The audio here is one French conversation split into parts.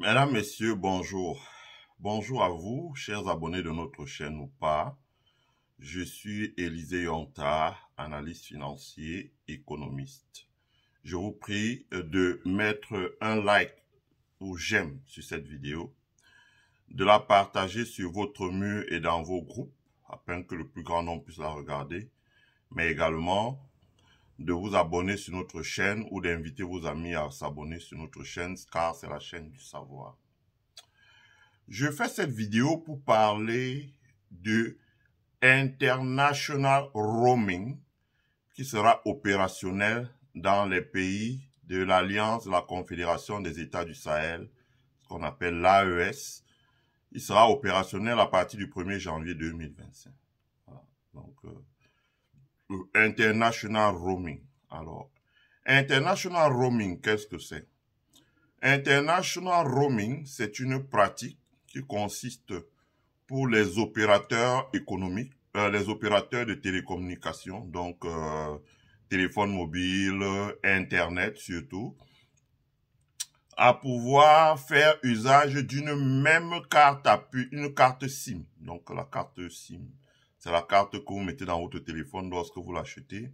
Mesdames, Messieurs, bonjour. Bonjour à vous, chers abonnés de notre chaîne ou pas. Je suis Élisée Yonta, analyste financier, économiste. Je vous prie euh, de mettre un like ou j'aime sur cette vidéo, de la partager sur votre mur et dans vos groupes, afin que le plus grand nombre puisse la regarder, mais également de vous abonner sur notre chaîne ou d'inviter vos amis à s'abonner sur notre chaîne, car c'est la chaîne du savoir. Je fais cette vidéo pour parler de International Roaming qui sera opérationnel dans les pays de l'Alliance de la Confédération des États du Sahel, ce qu'on appelle l'AES. Il sera opérationnel à partir du 1er janvier 2025. Donc, euh, international roaming. Alors, international roaming, qu'est-ce que c'est International roaming, c'est une pratique qui consiste pour les opérateurs économiques, euh, les opérateurs de télécommunications, donc euh, téléphone mobile, Internet surtout, à pouvoir faire usage d'une même carte à une carte SIM, donc la carte SIM c'est la carte que vous mettez dans votre téléphone lorsque vous l'achetez.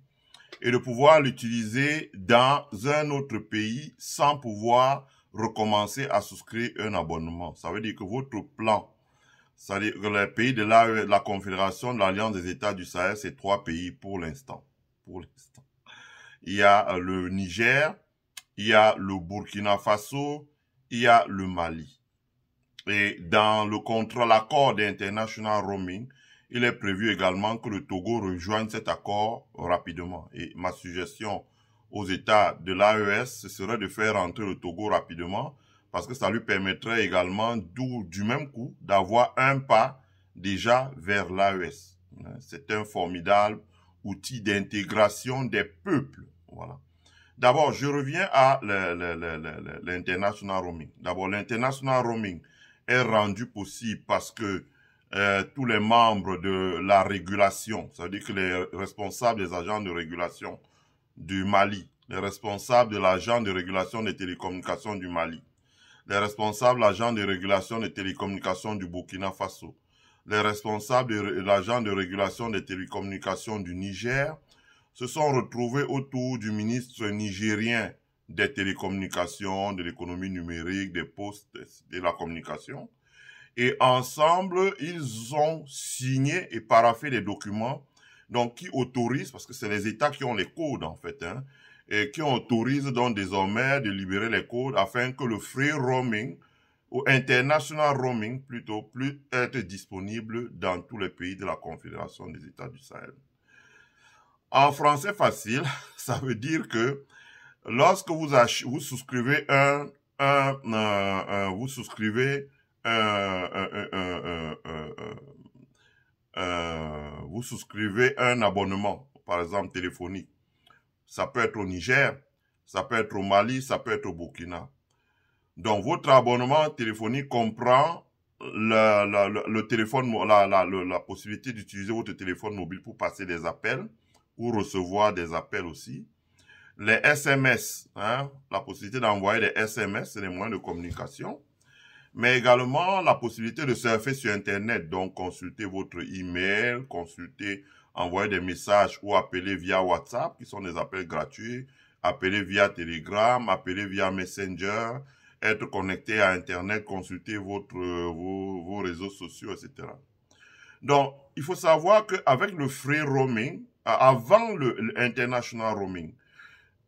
Et de pouvoir l'utiliser dans un autre pays sans pouvoir recommencer à souscrire un abonnement. Ça veut dire que votre plan, c'est-à-dire que les pays de la, Confédération de l'Alliance des États du Sahel, c'est trois pays pour l'instant. Pour l'instant. Il y a euh, le Niger, il y a le Burkina Faso, il y a le Mali. Et dans le contrat, l'accord international Roaming, il est prévu également que le Togo rejoigne cet accord rapidement. Et ma suggestion aux États de l'AES, ce serait de faire entrer le Togo rapidement parce que ça lui permettrait également, du même coup, d'avoir un pas déjà vers l'AES. C'est un formidable outil d'intégration des peuples. Voilà. D'abord, je reviens à l'international roaming. D'abord, l'international roaming est rendu possible parce que euh, tous les membres de la régulation, c'est-à-dire que les responsables des agents de régulation du Mali, les responsables de l'agent de régulation des télécommunications du Mali, les responsables de de régulation des télécommunications du Burkina Faso, les responsables de l'agent de régulation des télécommunications du Niger, se sont retrouvés autour du ministre nigérien des télécommunications, de l'économie numérique, des postes et de la communication, et ensemble, ils ont signé et paraffé des documents donc qui autorisent, parce que c'est les États qui ont les codes en fait, hein, et qui autorisent donc désormais de libérer les codes afin que le free roaming ou international roaming plutôt plus être disponible dans tous les pays de la Confédération des États du Sahel. En français facile, ça veut dire que lorsque vous, vous souscrivez un, un, un, un vous souscrivez euh, euh, euh, vous souscrivez un abonnement, par exemple téléphonique. Ça peut être au Niger, ça peut être au Mali, ça peut être au Burkina. Donc votre abonnement téléphonique comprend téléphone, la, possibilité d'utiliser votre téléphone mobile pour passer des appels ou recevoir des appels aussi. Les SMS, hein, la possibilité d'envoyer des SMS, c'est les moyens de communication mais également la possibilité de surfer sur Internet, donc consulter votre email, consulter, envoyer des messages ou appeler via WhatsApp, qui sont des appels gratuits, appeler via Telegram, appeler via Messenger, être connecté à Internet, consulter votre, vos, réseaux sociaux, etc. Donc, il faut savoir qu'avec le free roaming, euh, avant le international roaming,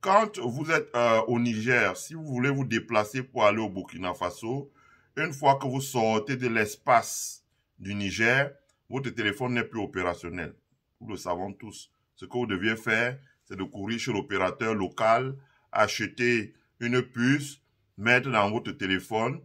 quand vous êtes euh, au Niger, si vous voulez vous déplacer pour aller au Burkina Faso, une fois que vous sortez de l'espace du Niger, votre téléphone n'est plus opérationnel. Nous le savons tous. Ce que vous devez faire, c'est de courir chez l'opérateur local, acheter une puce, mettre dans votre téléphone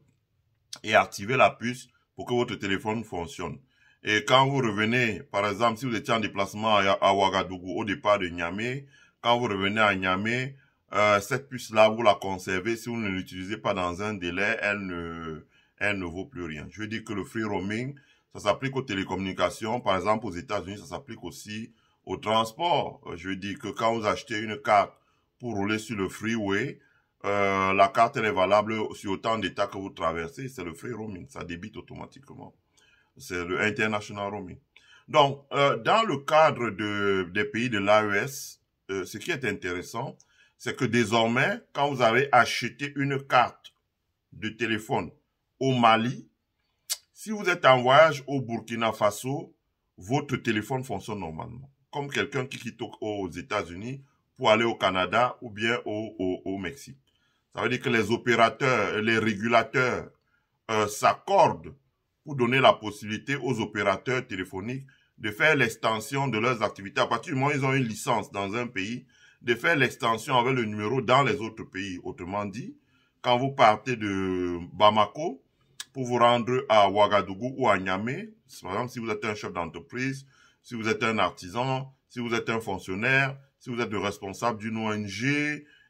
et activer la puce pour que votre téléphone fonctionne. Et quand vous revenez, par exemple, si vous étiez en déplacement à Ouagadougou au départ de Niamey, quand vous revenez à Niamey, euh, cette puce-là, vous la conservez. Si vous ne l'utilisez pas dans un délai, elle ne, elle ne vaut plus rien. Je veux dire que le free roaming, ça s'applique aux télécommunications. Par exemple, aux États-Unis, ça s'applique aussi aux transport. Euh, je veux dire que quand vous achetez une carte pour rouler sur le freeway, euh, la carte elle est valable sur autant d'États que vous traversez. C'est le free roaming, ça débite automatiquement. C'est le international roaming. Donc, euh, dans le cadre des pays de l'AES, ce qui est intéressant, c'est que désormais, quand vous avez acheté une carte de téléphone au Mali. Si vous êtes en voyage au Burkina Faso, votre téléphone fonctionne normalement. Comme quelqu'un qui quitte aux États-Unis pour aller au Canada ou bien au, Mexique. Ça veut dire que les opérateurs, les régulateurs euh, s'accordent pour donner la possibilité aux opérateurs téléphoniques de faire l'extension de leurs activités. À partir du moment où ils ont une licence dans un pays, de faire l'extension avec le numéro dans les autres pays. Autrement dit, quand vous partez de Bamako, pour vous rendre à Ouagadougou ou à Niamey. Par exemple, si vous êtes un chef d'entreprise, si vous êtes un artisan, si vous êtes un fonctionnaire, si vous êtes le responsable d'une ONG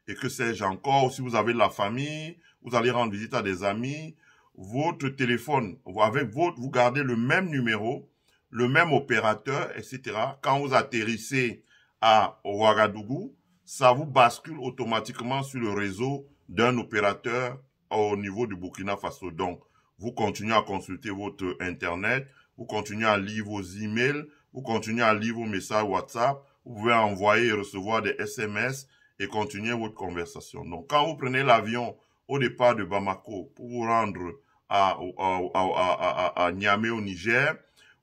et que sais-je encore, ou si vous avez de la famille, vous allez rendre visite à des amis, votre téléphone, avec votre, vous gardez le même numéro, le même opérateur, etc. Quand vous atterrissez à Ouagadougou, ça vous bascule automatiquement sur le réseau d'un opérateur au niveau du Burkina Faso. Donc, vous continuez à consulter votre Internet, vous continuez à lire vos emails, vous continuez à lire vos messages WhatsApp, vous pouvez envoyer et recevoir des SMS et continuer votre conversation. Donc, quand vous prenez l'avion au départ de Bamako pour vous rendre à, à, Niamey au Niger,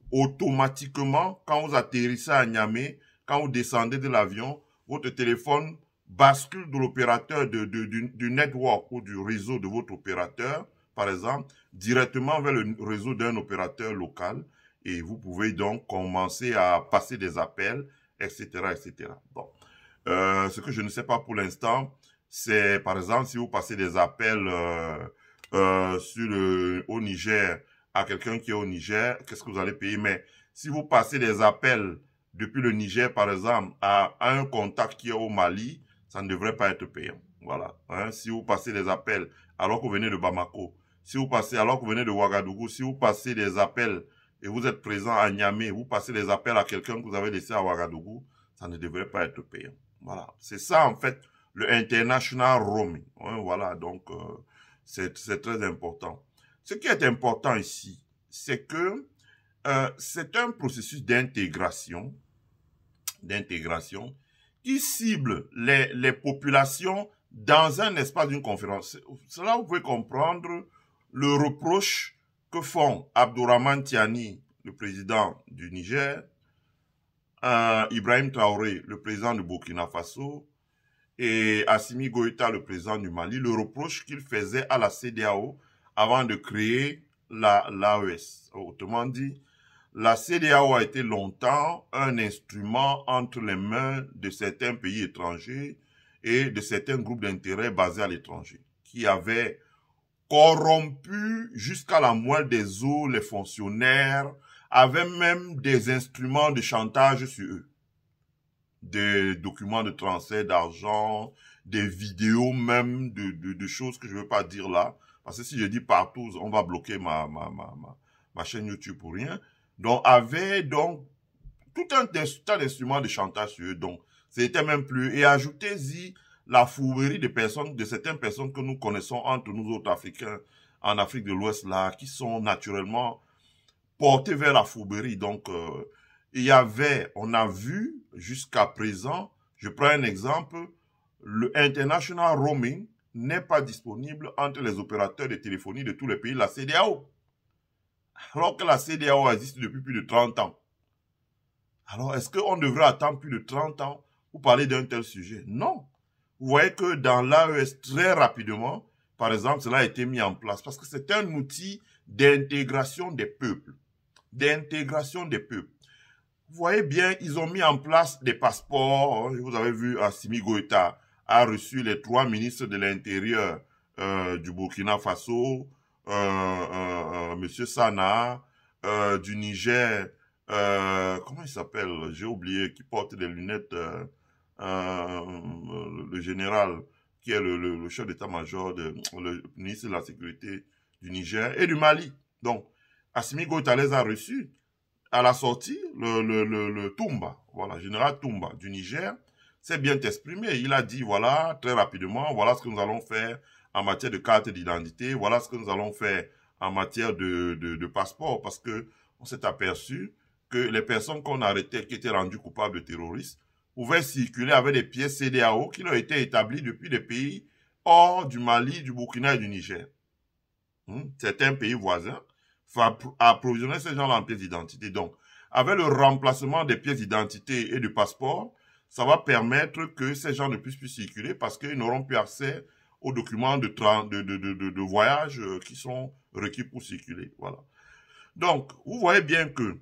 automatiquement, quand vous atterrissez à Niamey, quand vous descendez de l'avion, votre téléphone bascule de l'opérateur, du, du network ou du réseau de votre opérateur par exemple, directement vers le réseau d'un opérateur local et vous pouvez donc commencer à passer des appels, etc., etc. Bon. Euh, ce que je ne sais pas pour l'instant, c'est par exemple si vous passez des appels euh, euh, sur au Niger à quelqu'un qui est au Niger, qu'est-ce que vous allez payer Mais si vous passez des appels depuis le Niger, par exemple, à, un contact qui est au Mali, ça ne devrait pas être payant. Voilà. Hein. Si vous passez des appels alors que vous venez de Bamako, si vous passez, alors que vous venez de Ouagadougou, si vous passez des appels et vous êtes présent à Niamey, vous passez des appels à quelqu'un que vous avez laissé à Ouagadougou, ça ne devrait pas être payant. Voilà. C'est ça, en fait, le international roaming. voilà. Donc, euh, c'est très important. Ce qui est important ici, c'est que euh, c'est un processus d'intégration, d'intégration qui cible les populations dans un espace d'une conférence. Cela, vous pouvez comprendre le reproche que font Abdourahmane Tiani, le président du Niger, Ibrahim Traoré, le président du Burkina Faso, et Assimi Goïta, le président du Mali, le reproche qu'il faisait à la CDAO avant de créer l'AES. Autrement dit, la CDAO a été longtemps un instrument entre les mains de certains pays étrangers et de certains groupes d'intérêts basés à l'étranger, qui avaient corrompu jusqu'à la moelle des os les fonctionnaires avaient même des instruments de chantage sur eux. Des documents de transfert d'argent, des vidéos même de, choses que je ne veux pas dire là. Parce que si je dis partout, on va bloquer ma, ma, ma, ma, chaîne YouTube pour rien. Donc, avaient donc tout un tas d'instruments de chantage sur eux. Donc, c'était même plus. Et ajoutez-y la fourberie de certaines personnes que nous connaissons entre nous autres Africains en Afrique de l'Ouest là, qui sont naturellement portées vers la fourberie. Donc, euh, il y avait, on a vu jusqu'à présent, je prends un exemple, le international roaming n'est pas disponible entre les opérateurs de téléphonie de tous les pays, la CDAO. Alors que la CDAO existe depuis plus de 30 ans. Alors, est-ce qu'on devrait attendre plus de 30 ans pour parler d'un tel sujet Non vous voyez que dans l'AES, très rapidement, par exemple, cela a été mis en place parce que c'est un outil d'intégration des peuples. D'intégration des peuples. Vous voyez bien, ils ont mis en place des passeports. Hein, vous avez vu, Assimi ah, Goïta a reçu les trois ministres de l'Intérieur euh, du Burkina Faso, euh, euh, euh Monsieur Sana, du Niger, comment il s'appelle J'ai oublié, qui porte des lunettes... Euh, le général qui est le, chef d'état-major, de, le ministre de la Sécurité du Niger et du Mali. Donc, Asmi Goïtalez a reçu à la sortie le, le, le, le voilà, général Toumba du Niger, s'est bien exprimé. Il a dit, voilà, très rapidement, voilà ce que nous allons faire en matière de carte d'identité, voilà ce que nous allons faire en matière de, de, passeport, parce que on s'est aperçu que les personnes qu'on arrêtait, qui étaient rendues coupables de terrorisme, pouvaient circuler avec des pièces CDAO qui leur été établies depuis des pays hors du Mali, du Burkina et du Niger. Hmm? Certains pays voisins approvisionner ces gens-là en pièces d'identité. Donc, avec le remplacement des pièces d'identité et du passeport, ça va permettre que ces gens ne puissent plus circuler parce qu'ils n'auront plus accès aux documents de, de, de, de voyage euh, qui sont requis pour circuler. Voilà. Donc, vous voyez bien que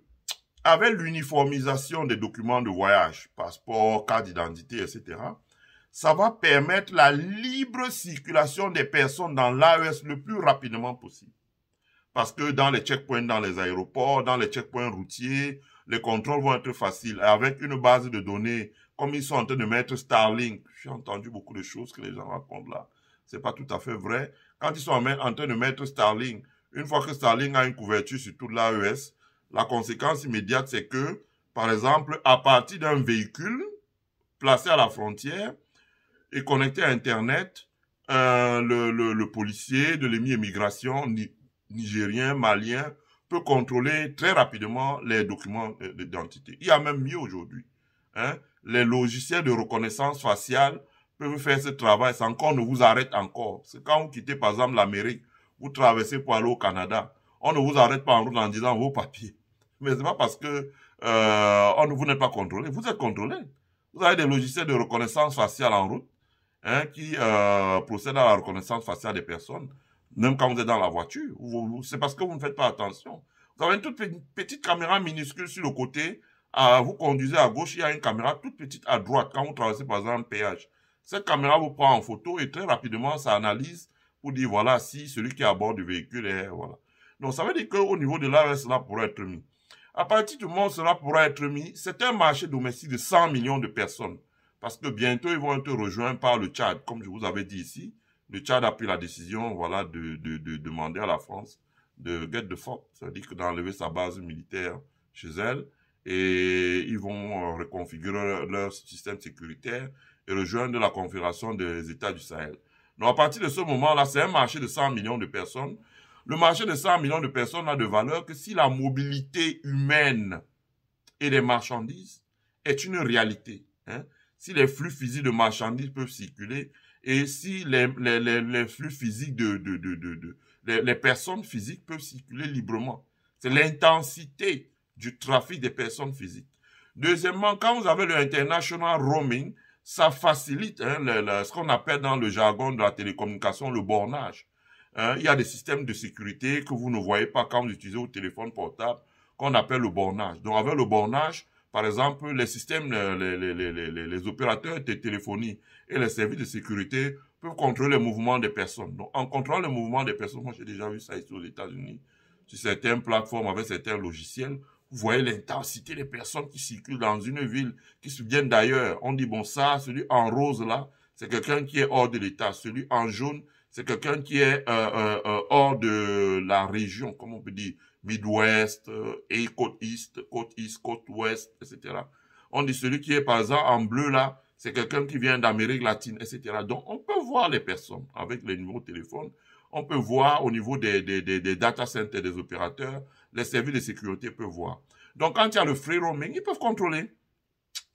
avec l'uniformisation des documents de voyage, passeport, carte d'identité, etc., ça va permettre la libre circulation des personnes dans l'AES le plus rapidement possible. Parce que dans les checkpoints dans les aéroports, dans les checkpoints routiers, les contrôles vont être faciles. Avec une base de données, comme ils sont en train de mettre Starlink, j'ai entendu beaucoup de choses que les gens racontent là. C'est pas tout à fait vrai. Quand ils sont en train de mettre Starlink, une fois que Starlink a une couverture sur toute l'AES, la conséquence immédiate, c'est que, par exemple, à partir d'un véhicule placé à la frontière et connecté à Internet, euh, le, policier de l'émigration nigérien, malien, peut contrôler très rapidement les documents d'identité. Il y a même mieux aujourd'hui. Hein. Les logiciels de reconnaissance faciale peuvent faire ce travail sans qu'on ne vous arrête encore. C'est quand vous quittez, par exemple, l'Amérique, vous traversez pour aller au Canada. On ne vous arrête pas en route en disant vos papiers. Mais ce n'est pas parce que euh, on, vous n'est pas contrôlé. Vous êtes contrôlé. Vous avez des logiciels de reconnaissance faciale en route hein, qui euh, procèdent à la reconnaissance faciale des personnes. Même quand vous êtes dans la voiture, c'est parce que vous ne faites pas attention. Vous avez une toute petite caméra minuscule sur le côté. À, vous conduisez à gauche, il y a une caméra toute petite à droite quand vous traversez par exemple un péage. Cette caméra vous prend en photo et très rapidement, ça analyse pour dire voilà si celui qui est à bord du véhicule est voilà. Donc ça veut dire qu'au niveau de l'AES, cela pourra être mis. À partir du moment où cela pourra être mis, c'est un marché domestique de 100 millions de personnes. Parce que bientôt, ils vont être rejoints par le Tchad. Comme je vous avais dit ici, le Tchad a pris la décision voilà, de, demander à la France de get de force. cest à dire d'enlever sa base militaire chez elle. Et ils vont reconfigurer leur système sécuritaire et rejoindre la Confédération des États du Sahel. Donc, à partir de ce moment-là, c'est un marché de 100 millions de personnes le marché de 100 millions de personnes n'a de valeur que si la mobilité humaine et des marchandises est une réalité. Hein. Si les flux physiques de marchandises peuvent circuler et si les, flux physiques de, de, les, personnes physiques peuvent circuler librement. C'est l'intensité du trafic des personnes physiques. Deuxièmement, quand vous avez le international roaming, ça facilite hein, ce qu'on appelle dans le jargon de la télécommunication le bornage. Hein. il y a des systèmes de sécurité que vous ne voyez pas quand vous utilisez votre téléphone portable, qu'on appelle le bornage. Donc avec le bornage, par exemple, les systèmes, les, opérateurs de téléphonie et les services de sécurité peuvent contrôler le mouvement des personnes. Donc, en contrôlant le mouvement des personnes, moi j'ai déjà vu ça ici aux États-Unis, sur certaines plateformes avec certains logiciels, vous voyez l'intensité des personnes qui circulent dans une ville, qui viennent d'ailleurs. On dit, bon, ça, celui en rose là, c'est quelqu'un qui est hors de l'État. Celui en jaune, c'est quelqu'un qui est euh, euh, euh, hors de la région, comme on peut dire, Midwest, et côte east côte east, côte Ouest, etc. On dit celui qui est, par exemple, en bleu là, c'est quelqu'un qui vient d'Amérique latine, etc. Donc, on peut voir les personnes avec les numéros de téléphone. On peut voir au niveau des, des, des, des data centers des opérateurs, les services de sécurité peuvent voir. Donc, quand il y a le free roaming, ils peuvent contrôler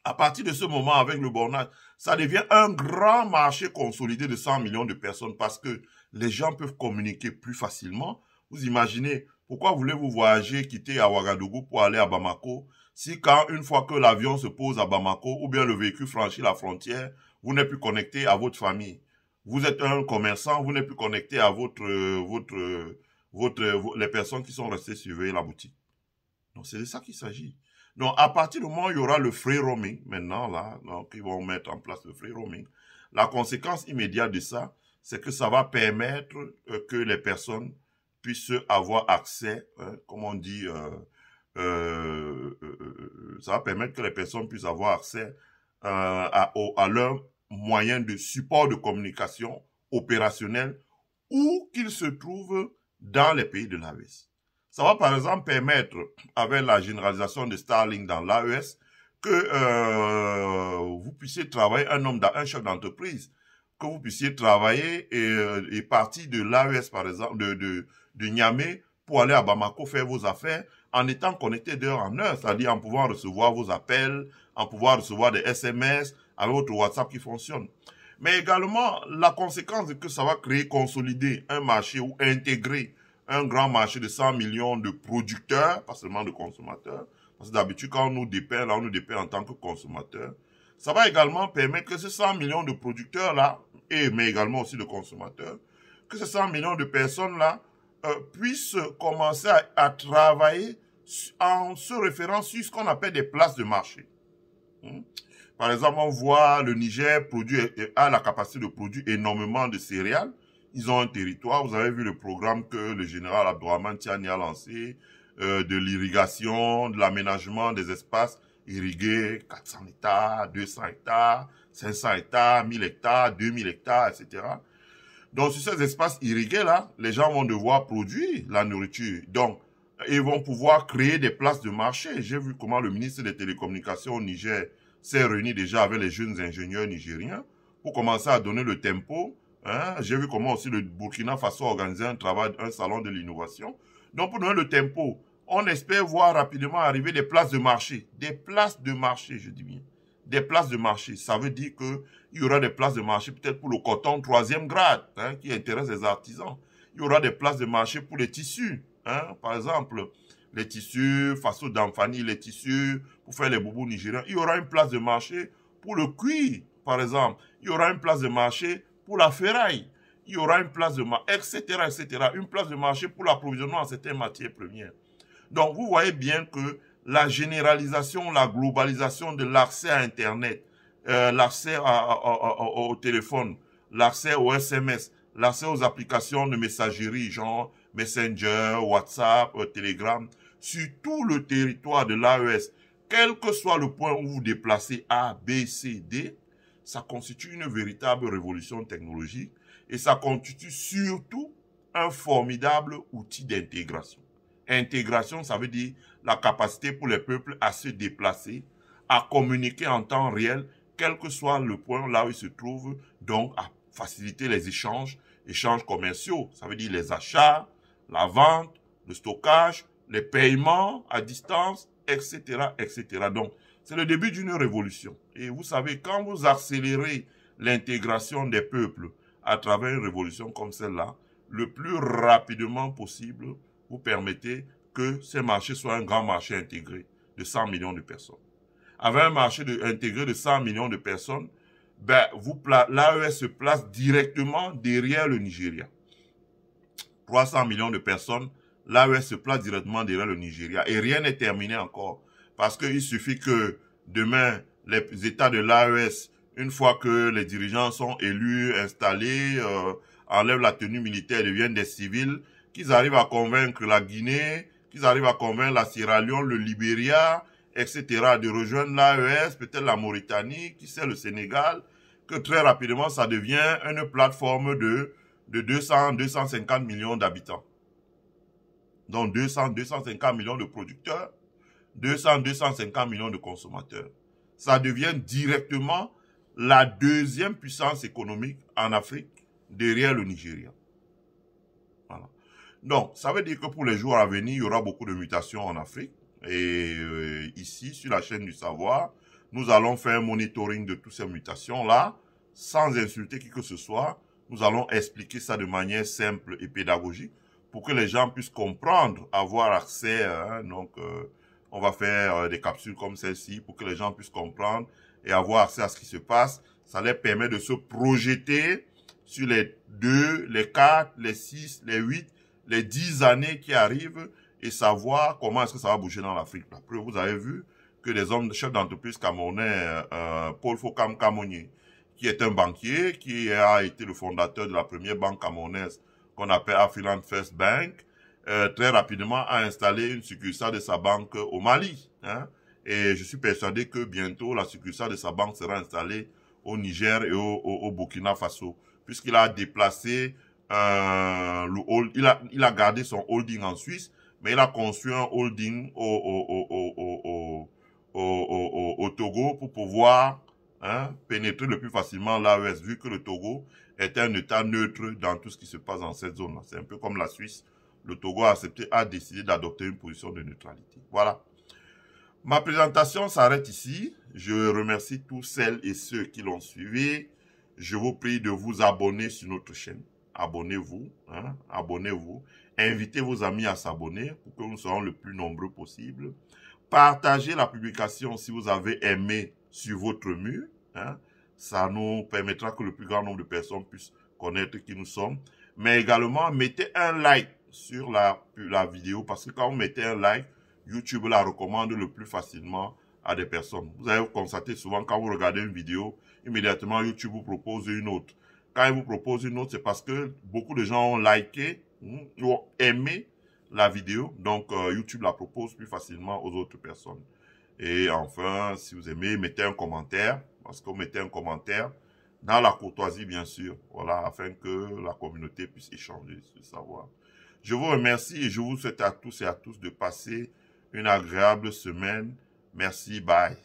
à partir de ce moment, avec le bornage, ça devient un grand marché consolidé de 100 millions de personnes parce que les gens peuvent communiquer plus facilement. Vous imaginez, pourquoi voulez-vous voyager, quitter à Ouagadougou pour aller à Bamako si quand une fois que l'avion se pose à Bamako ou bien le véhicule franchit la frontière, vous n'êtes plus connecté à votre famille Vous êtes un commerçant, vous n'êtes plus connecté à votre, votre, votre, les personnes qui sont restées surveiller la boutique. Donc c'est de ça qu'il s'agit. Donc, à partir du moment où il y aura le free roaming, maintenant, là, donc, ils vont mettre en place le free roaming, la conséquence immédiate de ça, c'est que ça va permettre euh, que les personnes puissent avoir accès, hein, comment comme on dit, euh, euh, ça va permettre que les personnes puissent avoir accès à, leurs moyens de support de communication opérationnel où qu'ils se trouvent dans les pays de l'AVS. E ça va par exemple permettre, avec la généralisation de Starlink dans l'AES, que euh, vous puissiez travailler un homme, un chef d'entreprise, que vous puissiez travailler et, euh, et partir de l'AES par exemple, de, de, de Niamey pour aller à Bamako faire vos affaires en étant connecté d'heure en heure, c'est-à-dire en pouvant recevoir vos appels, en pouvant recevoir des SMS avec votre WhatsApp qui fonctionne. Mais également, la conséquence que ça va créer, consolider un marché ou intégrer un grand marché de 100 millions de producteurs, pas seulement de consommateurs. Parce que d'habitude, quand on nous dépeint, là, on nous dépeint en tant que consommateurs. Ça va également permettre que ces 100 millions de producteurs-là, et mais également aussi de consommateurs, que ces 100 millions de personnes-là euh, puissent commencer à, travailler en se référant sur ce qu'on appelle des places de marché. Hmm? Par exemple, on voit le Niger produit, euh, a la capacité de produire énormément de céréales, ils ont un territoire. Vous avez vu le programme que le général Abdourahman Tiani a lancé, euh, de l'irrigation, de l'aménagement des espaces irrigués, 400 hectares, 200 hectares, 500 hectares, 1000 hectares, 2000 hectares, etc. Donc, sur ces espaces irrigués-là, les gens vont devoir produire la nourriture. Donc, ils vont pouvoir créer des places de marché. J'ai vu comment le ministre des Télécommunications au Niger s'est réuni déjà avec les jeunes ingénieurs nigériens pour commencer à donner le tempo Hein? J'ai vu comment aussi le Burkina Faso a organisé un travail, un salon de l'innovation. Donc, pour donner le tempo, on espère voir rapidement arriver des places de marché. Des places de marché, je dis bien. Des places de marché. Ça veut dire qu'il y aura des places de marché peut-être pour le coton troisième grade, hein, qui intéresse les artisans. Il y aura des places de marché pour les tissus. Hein. par exemple, les tissus, Faso d'Amfani, les tissus, pour faire les bobos nigériens. Il y aura une place de marché pour le cuir, par exemple. Il y aura une place de marché pour la ferraille. Il y aura une place de marché, etc., etc. Une place de marché pour l'approvisionnement en certaines matières premières. Donc, vous voyez bien que la généralisation, la globalisation de l'accès à Internet, euh, l'accès au téléphone, l'accès au SMS, l'accès aux applications de messagerie, genre Messenger, WhatsApp, euh, Telegram, sur tout le territoire de l'AES, quel que soit le point où vous vous déplacez, A, B, C, D, ça constitue une véritable révolution technologique et ça constitue surtout un formidable outil d'intégration. Intégration, ça veut dire la capacité pour les peuples à se déplacer, à communiquer en temps réel, quel que soit le point là où ils se trouvent, donc à faciliter les échanges, échanges commerciaux, ça veut dire les achats, la vente, le stockage, les paiements à distance, etc., etc. Donc, c'est le début d'une révolution. Et vous savez, quand vous accélérez l'intégration des peuples à travers une révolution comme celle-là, le plus rapidement possible, vous permettez que ces marchés soient un grand marché intégré de 100 millions de personnes. Avec un marché intégré de 100 millions de personnes, ben, l'AES se place directement derrière le Nigeria. 300 millions de personnes, l'AES se place directement derrière le Nigeria. Et rien n'est terminé encore. Parce qu'il suffit que demain, les États de l'AES, une fois que les dirigeants sont élus, installés, euh, enlèvent la tenue militaire, deviennent des civils, qu'ils arrivent à convaincre la Guinée, qu'ils arrivent à convaincre la Sierra Leone, le Libéria, etc., de rejoindre l'AES, peut-être la Mauritanie, qui sait, le Sénégal, que très rapidement, ça devient une plateforme de, de 200, 250 millions d'habitants. Donc 200, 250 millions de producteurs 200, 250 millions de consommateurs. Ça devient directement la deuxième puissance économique en Afrique derrière le Nigeria. Voilà. Donc, ça veut dire que pour les jours à venir, il y aura beaucoup de mutations en Afrique. Et euh, ici, sur la chaîne du savoir, nous allons faire un monitoring de toutes ces mutations-là, sans insulter qui que ce soit. Nous allons expliquer ça de manière simple et pédagogique pour que les gens puissent comprendre, avoir accès, hein, donc, euh, on va faire euh, des capsules comme celle-ci pour que les gens puissent comprendre et avoir accès à ce qui se passe. Ça leur permet de se projeter sur les 2, les 4, les 6, les 8, les 10 années qui arrivent et savoir comment est-ce que ça va bouger dans l'Afrique. Après, vous avez vu que les hommes, de chef d'entreprise camerounais, euh, euh, Paul Fokam Camonier, qui est un banquier, qui a été le fondateur de la première banque camerounaise qu'on appelle Afriland First Bank, euh, très rapidement a installé une succursale de sa banque au Mali. Hein. et je suis persuadé que bientôt, la succursale de sa banque sera installée au Niger et au, au, au Burkina Faso, puisqu'il a déplacé euh, le il a, il a gardé son holding en Suisse, mais il a conçu un holding au, au, au, au Togo pour pouvoir hein, pénétrer le plus facilement l'AES, vu que le Togo est un État neutre dans tout ce qui se passe dans cette zone C'est un peu comme la Suisse le Togo a accepté, a décidé d'adopter une position de neutralité. Voilà. Ma présentation s'arrête ici. Je remercie tous celles et ceux qui l'ont suivi. Je vous prie de vous abonner sur notre chaîne. Abonnez-vous, hein. abonnez-vous. Invitez vos amis à s'abonner pour que nous soyons le plus nombreux possible. Partagez la publication si vous avez aimé sur votre mur. Hein. Ça nous permettra que le plus grand nombre de personnes puissent connaître qui nous sommes. Mais également, mettez un like sur la, la vidéo parce que quand vous mettez un like, YouTube la recommande le plus facilement à des personnes. Vous avez constaté souvent quand vous regardez une vidéo, immédiatement YouTube vous propose une autre. Quand il vous propose une autre, c'est parce que beaucoup de gens ont liké ou hmm, ont aimé la vidéo. Donc euh, YouTube la propose plus facilement aux autres personnes. Et enfin, si vous aimez, mettez un commentaire. Parce que vous mettez un commentaire dans la courtoisie, bien sûr. Voilà, afin que la communauté puisse échanger, ce savoir. Je vous remercie et je vous souhaite à tous et à tous de passer une agréable semaine. Merci, bye.